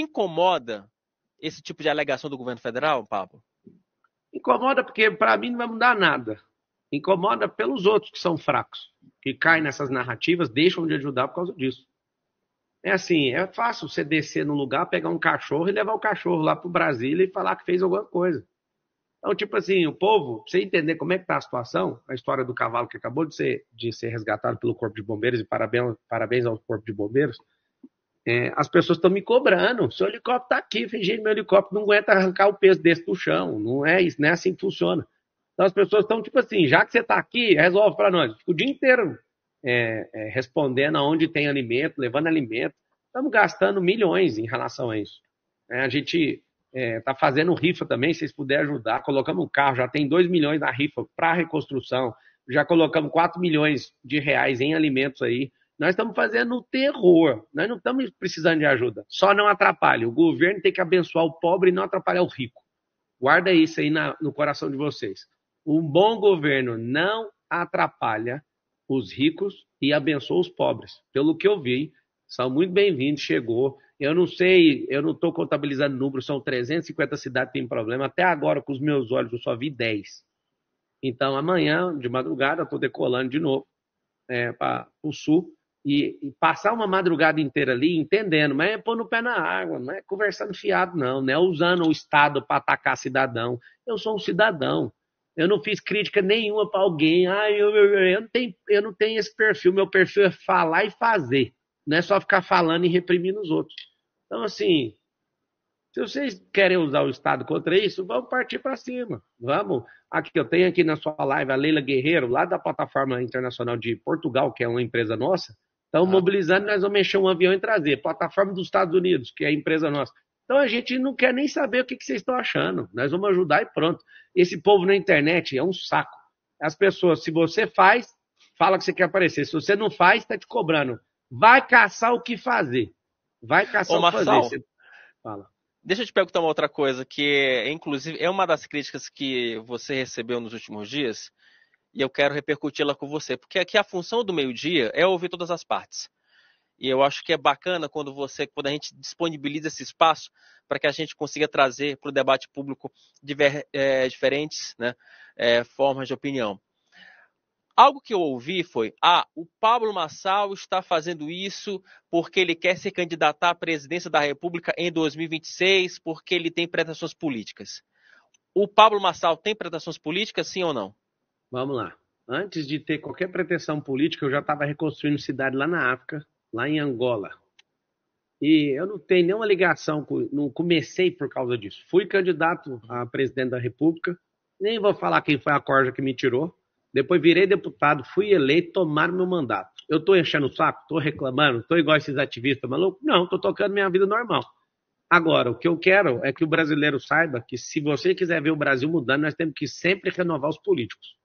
te incomoda esse tipo de alegação do governo federal, Pablo? Incomoda porque para mim não vai mudar nada. Incomoda pelos outros que são fracos, que caem nessas narrativas, deixam de ajudar por causa disso. É assim, é fácil você descer num lugar, pegar um cachorro e levar o cachorro lá para Brasília e falar que fez alguma coisa. Então, tipo assim, o povo, pra você entender como é que tá a situação, a história do cavalo que acabou de ser, de ser resgatado pelo Corpo de Bombeiros, e parabéns, parabéns ao Corpo de Bombeiros, é, as pessoas estão me cobrando. Seu helicóptero está aqui, fingindo meu helicóptero não aguenta arrancar o peso desse do chão. Não é isso, não é assim que funciona. Então as pessoas estão tipo assim, já que você está aqui, resolve para nós. O dia inteiro é, é, respondendo aonde tem alimento, levando alimento. Estamos gastando milhões em relação a isso. É, a gente está é, fazendo rifa também, se vocês puderem ajudar. Colocamos um carro, já tem 2 milhões na rifa para reconstrução. Já colocamos 4 milhões de reais em alimentos aí nós estamos fazendo o terror. Nós não estamos precisando de ajuda. Só não atrapalhe. O governo tem que abençoar o pobre e não atrapalhar o rico. Guarda isso aí na, no coração de vocês. Um bom governo não atrapalha os ricos e abençoa os pobres. Pelo que eu vi, são muito bem-vindos. Chegou. Eu não sei, eu não estou contabilizando números, são 350 cidades que têm problema. Até agora, com os meus olhos, eu só vi 10. Então, amanhã, de madrugada, estou decolando de novo é, para o sul e, e, passar uma madrugada inteira ali entendendo, mas é pôr o pé na água, não é conversando fiado, não, né? Usando o Estado para atacar cidadão. Eu sou um cidadão. Eu não fiz crítica nenhuma para alguém. Ah, eu, eu, eu, não tenho, eu não tenho esse perfil. Meu perfil é falar e fazer. Não é só ficar falando e reprimindo os outros. Então, assim, se vocês querem usar o Estado contra isso, vamos partir para cima. Vamos. Aqui eu tenho aqui na sua live a Leila Guerreiro, lá da plataforma internacional de Portugal, que é uma empresa nossa. Estão ah. mobilizando, nós vamos mexer um avião e trazer. Plataforma dos Estados Unidos, que é a empresa nossa. Então, a gente não quer nem saber o que, que vocês estão achando. Nós vamos ajudar e pronto. Esse povo na internet é um saco. As pessoas, se você faz, fala que você quer aparecer. Se você não faz, está te cobrando. Vai caçar o que fazer. Vai caçar Ô, o que fazer. Você... Fala. Deixa eu te perguntar uma outra coisa, que é, inclusive é uma das críticas que você recebeu nos últimos dias, e eu quero repercuti-la com você. Porque aqui a função do meio-dia é ouvir todas as partes. E eu acho que é bacana quando você, quando a gente disponibiliza esse espaço para que a gente consiga trazer para o debate público diver, é, diferentes né, é, formas de opinião. Algo que eu ouvi foi: ah, o Pablo Massal está fazendo isso porque ele quer se candidatar à presidência da República em 2026, porque ele tem pretensões políticas. O Pablo Massal tem pretensões políticas, sim ou não? Vamos lá. Antes de ter qualquer pretensão política, eu já estava reconstruindo cidade lá na África, lá em Angola. E eu não tenho nenhuma ligação, com, não comecei por causa disso. Fui candidato a presidente da República, nem vou falar quem foi a corja que me tirou. Depois virei deputado, fui eleito, tomaram meu mandato. Eu estou enchendo o saco, estou reclamando, estou igual esses ativistas malucos? Não, estou tocando minha vida normal. Agora, o que eu quero é que o brasileiro saiba que se você quiser ver o Brasil mudando, nós temos que sempre renovar os políticos.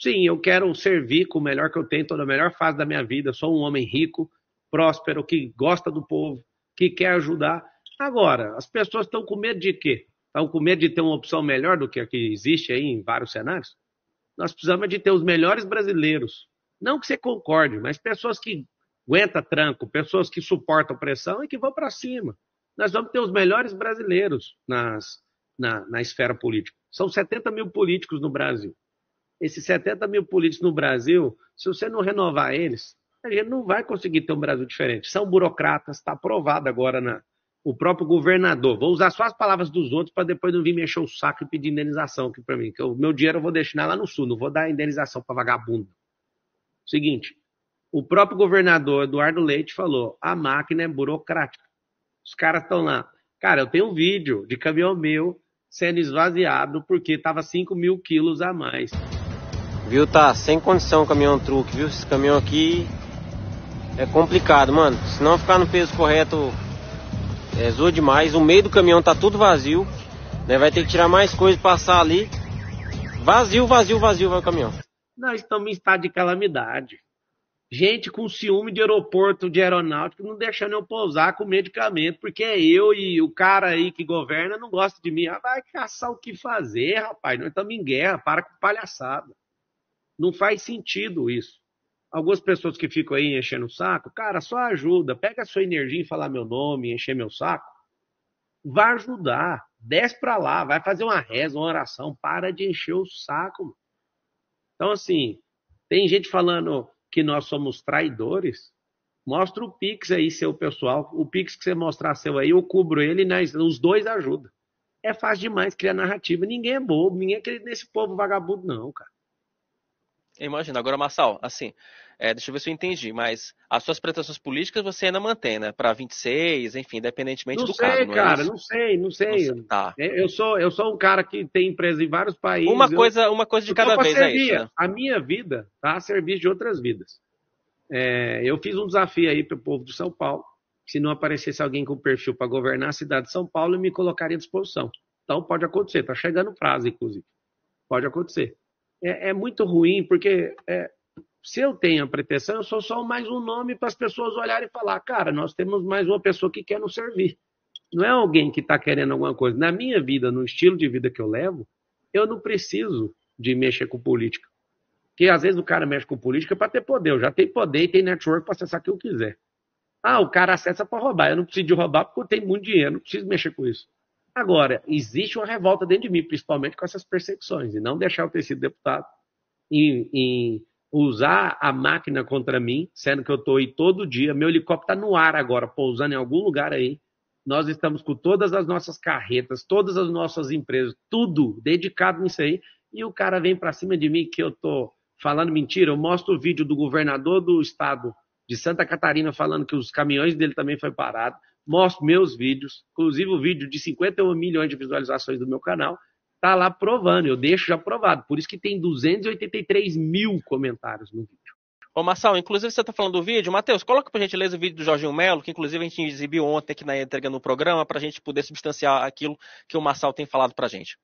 Sim, eu quero servir com o melhor que eu tenho, toda a melhor fase da minha vida. sou um homem rico, próspero, que gosta do povo, que quer ajudar. Agora, as pessoas estão com medo de quê? Estão com medo de ter uma opção melhor do que a que existe aí em vários cenários? Nós precisamos de ter os melhores brasileiros. Não que você concorde, mas pessoas que aguentam tranco, pessoas que suportam pressão e que vão para cima. Nós vamos ter os melhores brasileiros nas, na, na esfera política. São 70 mil políticos no Brasil esses 70 mil políticos no Brasil, se você não renovar eles, a gente não vai conseguir ter um Brasil diferente. São burocratas, está aprovado agora na, o próprio governador. Vou usar só as palavras dos outros para depois não vir mexer o saco e pedir indenização aqui para mim. Que o meu dinheiro eu vou destinar lá no sul, não vou dar indenização para vagabundo. Seguinte, o próprio governador Eduardo Leite falou: a máquina é burocrática. Os caras estão lá. Cara, eu tenho um vídeo de caminhão meu sendo esvaziado porque estava 5 mil quilos a mais. Viu, tá sem condição o caminhão truque, viu? Esse caminhão aqui é complicado, mano. Se não ficar no peso correto, é zoa demais. O meio do caminhão tá tudo vazio, né? Vai ter que tirar mais coisa e passar ali. Vazio, vazio, vazio vai o caminhão. Nós estamos em estado de calamidade. Gente com ciúme de aeroporto, de aeronáutica, não deixando eu pousar com medicamento, porque é eu e o cara aí que governa não gosta de mim. Ah, vai caçar o que fazer, rapaz. Nós estamos em guerra, para com palhaçada. Não faz sentido isso. Algumas pessoas que ficam aí enchendo o saco, cara, só ajuda. Pega a sua energia em falar meu nome, encher meu saco. Vai ajudar. Desce para lá, vai fazer uma reza, uma oração. Para de encher o saco. Então, assim, tem gente falando que nós somos traidores. Mostra o Pix aí, seu pessoal. O Pix que você mostrar seu aí, eu cubro ele e nós, os dois ajudam. É fácil demais criar narrativa. Ninguém é bobo, ninguém é nesse povo vagabundo, não, cara. Imagina. Agora, Marçal, assim, é, deixa eu ver se eu entendi, mas as suas pretensões políticas você ainda mantém, né? Para 26, enfim, independentemente não do sei, caso. Não é cara, é não sei, não sei. Não tá. É, eu sou, eu sou um cara que tem empresa em vários países. Uma coisa, uma coisa de cada vez servir. é isso. Né? A minha vida está a serviço de outras vidas. É, eu fiz um desafio aí para o povo de São Paulo. Se não aparecesse alguém com perfil para governar a cidade de São Paulo, eu me colocaria à disposição. Então pode acontecer, está chegando o prazo, inclusive. Pode acontecer é, é muito ruim, porque é, se eu tenho a pretensão, eu sou só mais um nome para as pessoas olharem e falar, cara, nós temos mais uma pessoa que quer nos servir. Não é alguém que está querendo alguma coisa. Na minha vida, no estilo de vida que eu levo, eu não preciso de mexer com política. Porque às vezes o cara mexe com política para ter poder. Eu já tenho poder e tenho network para acessar o que eu quiser. Ah, o cara acessa para roubar. Eu não preciso de roubar porque eu tenho muito dinheiro, não preciso mexer com isso. Agora, existe uma revolta dentro de mim, principalmente com essas perseguições, e não deixar eu ter sido deputado, em, em usar a máquina contra mim, sendo que eu estou aí todo dia, meu helicóptero está no ar agora, pousando em algum lugar aí. Nós estamos com todas as nossas carretas, todas as nossas empresas, tudo dedicado nisso aí, e o cara vem para cima de mim que eu estou falando mentira. Eu mostro o vídeo do governador do estado de Santa Catarina falando que os caminhões dele também foi parado mostro meus vídeos, inclusive o vídeo de 51 milhões de visualizações do meu canal, está lá provando, eu deixo já provado. Por isso que tem 283 mil comentários no vídeo. Ô Marçal, inclusive você está falando do vídeo, Matheus, coloca gente gentileza o vídeo do Jorginho Melo, que inclusive a gente exibiu ontem aqui na entrega no programa, para a gente poder substanciar aquilo que o Marçal tem falado para a gente.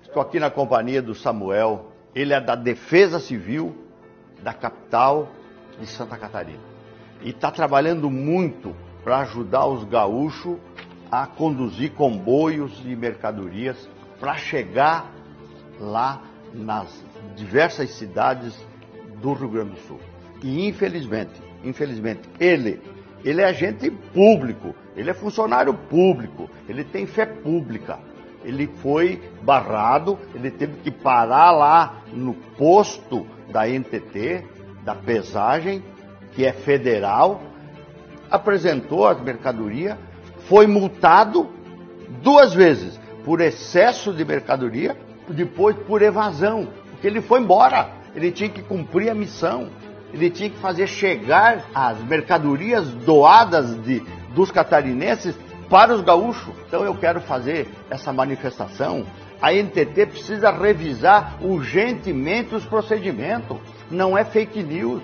Estou aqui na companhia do Samuel, ele é da Defesa Civil da capital de Santa Catarina. E está trabalhando muito para ajudar os gaúchos a conduzir comboios e mercadorias para chegar lá nas diversas cidades do Rio Grande do Sul. E infelizmente, infelizmente, ele, ele é agente público, ele é funcionário público, ele tem fé pública. Ele foi barrado, ele teve que parar lá no posto da NTT, da pesagem, que é federal, apresentou a mercadoria, foi multado duas vezes por excesso de mercadoria, depois por evasão, porque ele foi embora, ele tinha que cumprir a missão, ele tinha que fazer chegar as mercadorias doadas de, dos catarinenses para os gaúchos. Então eu quero fazer essa manifestação. A NTT precisa revisar urgentemente os procedimentos. Não é fake news.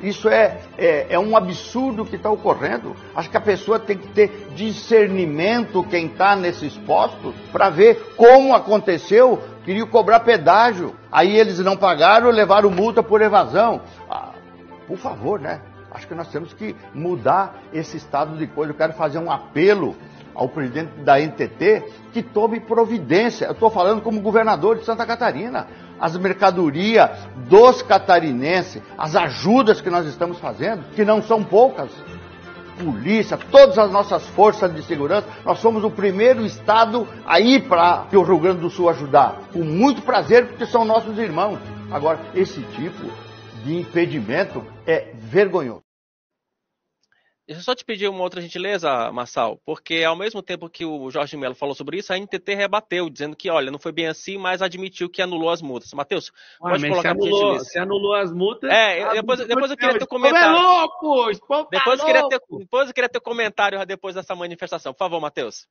Isso é, é, é um absurdo que está ocorrendo. Acho que a pessoa tem que ter discernimento, quem está nesses postos, para ver como aconteceu. Queria cobrar pedágio, aí eles não pagaram, levaram multa por evasão. Ah, por favor, né? Acho que nós temos que mudar esse estado de coisa. Eu quero fazer um apelo ao presidente da NTT que tome providência. Eu estou falando como governador de Santa Catarina as mercadorias dos catarinenses, as ajudas que nós estamos fazendo, que não são poucas. Polícia, todas as nossas forças de segurança, nós somos o primeiro estado a ir para o Rio Grande do Sul ajudar. Com muito prazer, porque são nossos irmãos. Agora, esse tipo de impedimento é vergonhoso. Deixa eu só te pedir uma outra gentileza, Marçal, porque ao mesmo tempo que o Jorge Melo falou sobre isso, a NTT rebateu, dizendo que, olha, não foi bem assim, mas admitiu que anulou as multas. Matheus, colocar você anulou, anulou as multas. É, as tá depois, multas depois eu queria teu comentário. É tá louco, depois, eu queria ter, depois eu queria teu comentário depois dessa manifestação. Por favor, Matheus.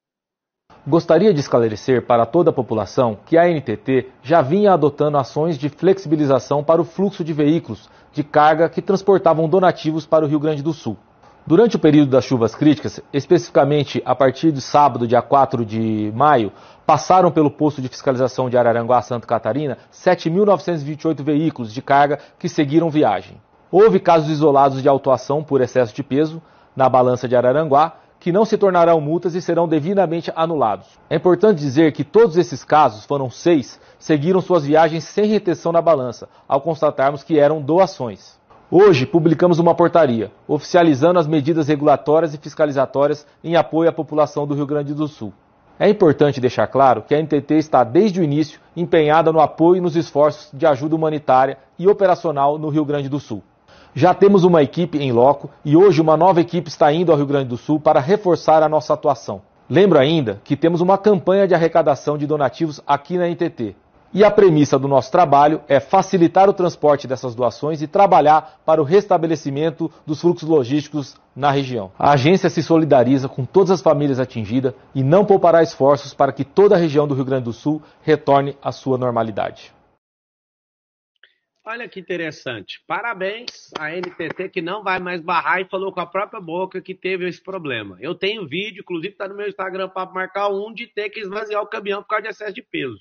Gostaria de esclarecer para toda a população que a NTT já vinha adotando ações de flexibilização para o fluxo de veículos de carga que transportavam donativos para o Rio Grande do Sul. Durante o período das chuvas críticas, especificamente a partir de sábado, dia 4 de maio, passaram pelo posto de fiscalização de Araranguá, Santa Catarina, 7.928 veículos de carga que seguiram viagem. Houve casos isolados de autuação por excesso de peso na balança de Araranguá, que não se tornarão multas e serão devidamente anulados. É importante dizer que todos esses casos, foram seis, seguiram suas viagens sem retenção na balança, ao constatarmos que eram doações. Hoje publicamos uma portaria oficializando as medidas regulatórias e fiscalizatórias em apoio à população do Rio Grande do Sul. É importante deixar claro que a NTT está desde o início empenhada no apoio e nos esforços de ajuda humanitária e operacional no Rio Grande do Sul. Já temos uma equipe em loco e hoje uma nova equipe está indo ao Rio Grande do Sul para reforçar a nossa atuação. Lembro ainda que temos uma campanha de arrecadação de donativos aqui na NTT, e a premissa do nosso trabalho é facilitar o transporte dessas doações e trabalhar para o restabelecimento dos fluxos logísticos na região. A agência se solidariza com todas as famílias atingidas e não poupará esforços para que toda a região do Rio Grande do Sul retorne à sua normalidade. Olha que interessante. Parabéns à NTT que não vai mais barrar e falou com a própria boca que teve esse problema. Eu tenho vídeo, inclusive está no meu Instagram para marcar um de ter que esvaziar o caminhão por causa de excesso de peso.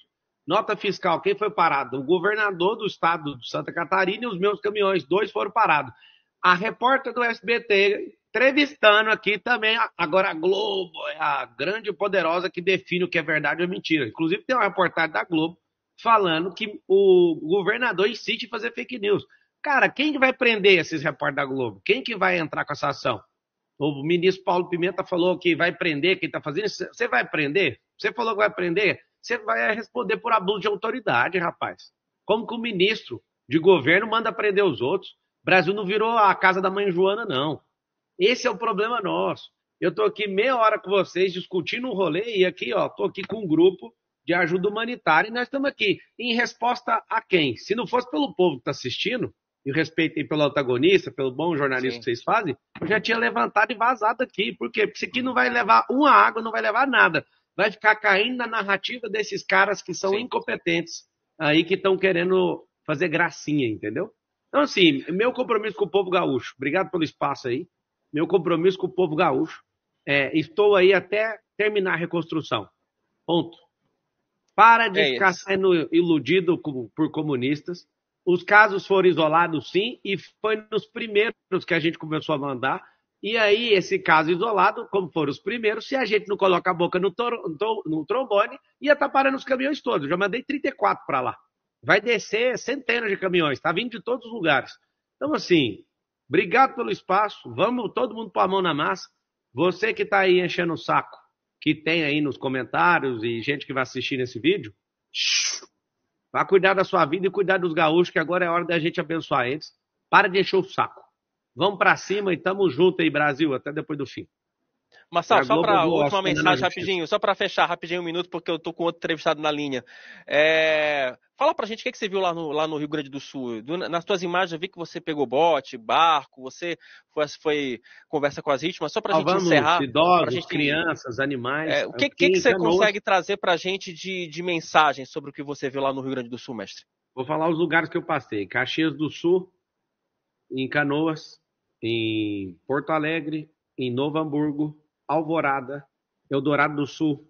Nota fiscal, quem foi parado? O governador do estado de Santa Catarina e os meus caminhões, dois foram parados. A repórter do SBT entrevistando aqui também, agora a Globo, é a grande e poderosa que define o que é verdade ou mentira. Inclusive tem uma reportagem da Globo falando que o governador insiste em fazer fake news. Cara, quem que vai prender esses repórteres da Globo? Quem que vai entrar com essa ação? O ministro Paulo Pimenta falou que vai prender quem está fazendo isso. Você vai prender? Você falou que vai prender? você vai responder por abuso de autoridade, rapaz. Como que o ministro de governo manda prender os outros? O Brasil não virou a casa da mãe Joana, não. Esse é o problema nosso. Eu tô aqui meia hora com vocês discutindo um rolê e aqui, ó, tô aqui com um grupo de ajuda humanitária e nós estamos aqui em resposta a quem? Se não fosse pelo povo que está assistindo, e respeitem pelo antagonista, pelo bom jornalismo Sim. que vocês fazem, eu já tinha levantado e vazado aqui. Por quê? Porque isso aqui não vai levar uma água, não vai levar nada vai ficar caindo na narrativa desses caras que são Sim. incompetentes aí que estão querendo fazer gracinha, entendeu? Então, assim, meu compromisso com o povo gaúcho, obrigado pelo espaço aí. Meu compromisso com o povo gaúcho. É, estou aí até terminar a reconstrução. Ponto. Para de é ficar isso. sendo iludido por comunistas. Os casos foram isolados, sim, e foi nos primeiros que a gente começou a mandar e aí, esse caso isolado, como foram os primeiros, se a gente não coloca a boca no, toro, no trombone, ia estar tá parando os caminhões todos. Já mandei 34 para lá. Vai descer centenas de caminhões, está vindo de todos os lugares. Então, assim, obrigado pelo espaço. Vamos todo mundo pôr a mão na massa. Você que está aí enchendo o saco, que tem aí nos comentários e gente que vai assistir nesse vídeo, vá cuidar da sua vida e cuidar dos gaúchos, que agora é hora da gente abençoar eles. Para de encher o saco. Vamos para cima e tamo junto aí, Brasil, até depois do fim. Marçal, só para última né, mensagem rapidinho, só para fechar rapidinho um minuto, porque eu tô com outro entrevistado na linha. É... Fala pra gente o que, é que você viu lá no, lá no, Rio Grande do Sul. Do, nas tuas imagens eu vi que você pegou bote, barco, você foi, foi conversa com as vítimas, só pra gente encerrar. Idosos, gente... crianças, animais. É, o que, é que, que você consegue trazer pra gente de, de mensagem sobre o que você viu lá no Rio Grande do Sul, mestre? Vou falar os lugares que eu passei. Caxias do Sul, em Canoas, em Porto Alegre, em Novo Hamburgo, Alvorada, Eldorado do Sul.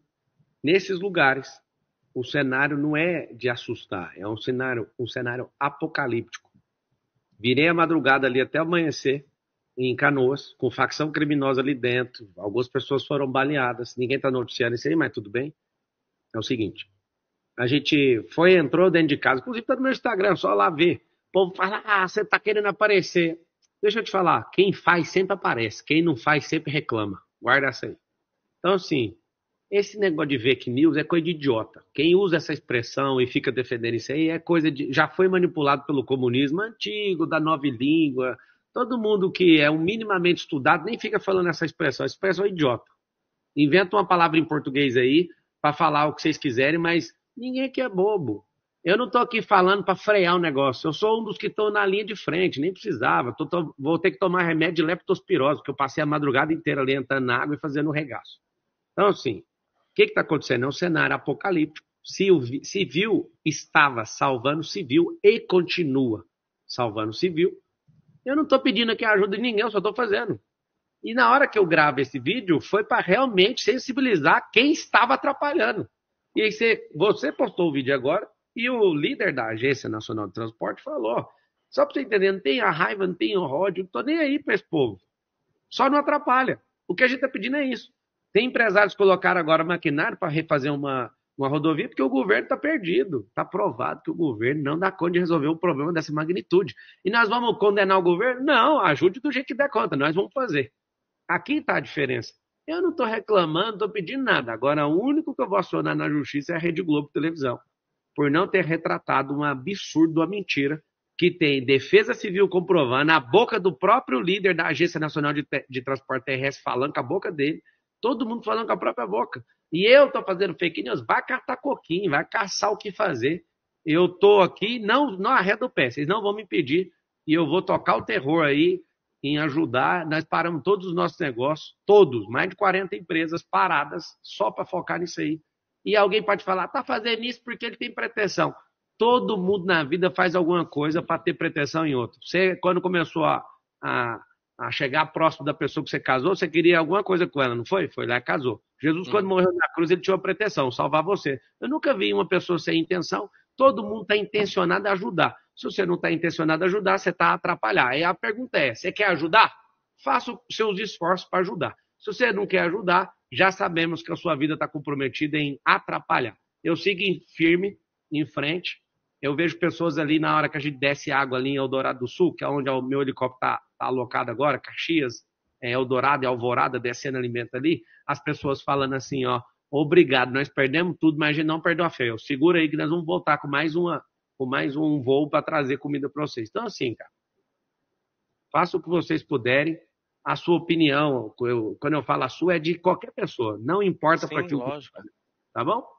Nesses lugares, o cenário não é de assustar, é um cenário, um cenário apocalíptico. Virei a madrugada ali até amanhecer em Canoas, com facção criminosa ali dentro. Algumas pessoas foram baleadas. Ninguém está noticiando isso aí, mas tudo bem. É o seguinte: a gente foi, entrou dentro de casa, inclusive está no meu Instagram, só lá ver. O povo fala: ah, você está querendo aparecer. Deixa eu te falar, quem faz sempre aparece, quem não faz sempre reclama. Guarda essa aí. Então, assim, esse negócio de fake news é coisa de idiota. Quem usa essa expressão e fica defendendo isso aí é coisa de. Já foi manipulado pelo comunismo antigo, da nova língua. Todo mundo que é um minimamente estudado nem fica falando essa expressão. Essa expressão é idiota. Inventa uma palavra em português aí para falar o que vocês quiserem, mas ninguém aqui é bobo. Eu não estou aqui falando para frear o negócio. Eu sou um dos que estou na linha de frente, nem precisava. Tô, tô, vou ter que tomar remédio de leptospirose, porque eu passei a madrugada inteira ali entrando na água e fazendo um regaço. Então, assim, o que está acontecendo? É um cenário apocalíptico. Civil estava salvando civil e continua salvando civil. Eu não estou pedindo aqui a ajuda de ninguém, eu só estou fazendo. E na hora que eu gravo esse vídeo, foi para realmente sensibilizar quem estava atrapalhando. E aí você, você postou o vídeo agora, e o líder da Agência Nacional de Transporte falou: só para você entender, não tem a raiva, não tem o ódio, não estou nem aí para esse povo. Só não atrapalha. O que a gente está pedindo é isso. Tem empresários que colocaram agora maquinário para refazer uma, uma rodovia porque o governo está perdido. Está provado que o governo não dá conta de resolver um problema dessa magnitude. E nós vamos condenar o governo? Não, ajude do jeito que der conta, nós vamos fazer. Aqui está a diferença. Eu não estou reclamando, não estou pedindo nada. Agora, o único que eu vou acionar na justiça é a Rede Globo Televisão por não ter retratado um absurdo, uma mentira que tem Defesa Civil comprovando, a boca do próprio líder da Agência Nacional de, de Transporte Terrestre falando com a boca dele, todo mundo falando com a própria boca. E eu estou fazendo fake news, vai catar coquinho, vai caçar o que fazer. Eu estou aqui, não, não arreda o pé, vocês não vão me impedir. E eu vou tocar o terror aí em ajudar. Nós paramos todos os nossos negócios, todos, mais de 40 empresas paradas, só para focar nisso aí. E alguém pode falar, tá fazendo isso porque ele tem pretensão. Todo mundo na vida faz alguma coisa para ter pretensão em outro. Você, quando começou a, a, a, chegar próximo da pessoa que você casou, você queria alguma coisa com ela, não foi? Foi lá e casou. Jesus, hum. quando morreu na cruz, ele tinha uma pretensão, salvar você. Eu nunca vi uma pessoa sem intenção. Todo mundo está intencionado a ajudar. Se você não está intencionado a ajudar, você está a atrapalhar. Aí a pergunta é: você quer ajudar? Faça os seus esforços para ajudar. Se você não quer ajudar, já sabemos que a sua vida está comprometida em atrapalhar. Eu sigo firme, em frente. Eu vejo pessoas ali na hora que a gente desce água ali em Eldorado do Sul, que é onde o meu helicóptero está tá alocado agora, Caxias, é, Eldorado e Alvorada, descendo alimento ali, as pessoas falando assim, ó, obrigado, nós perdemos tudo, mas a gente não perdeu a fé. Eu segura aí que nós vamos voltar com mais uma, com mais um voo para trazer comida para vocês. Então, assim, cara, faça o que vocês puderem, a sua opinião. Eu, quando eu falo a sua, é de qualquer pessoa. Não importa para que lógico. o. Tá bom?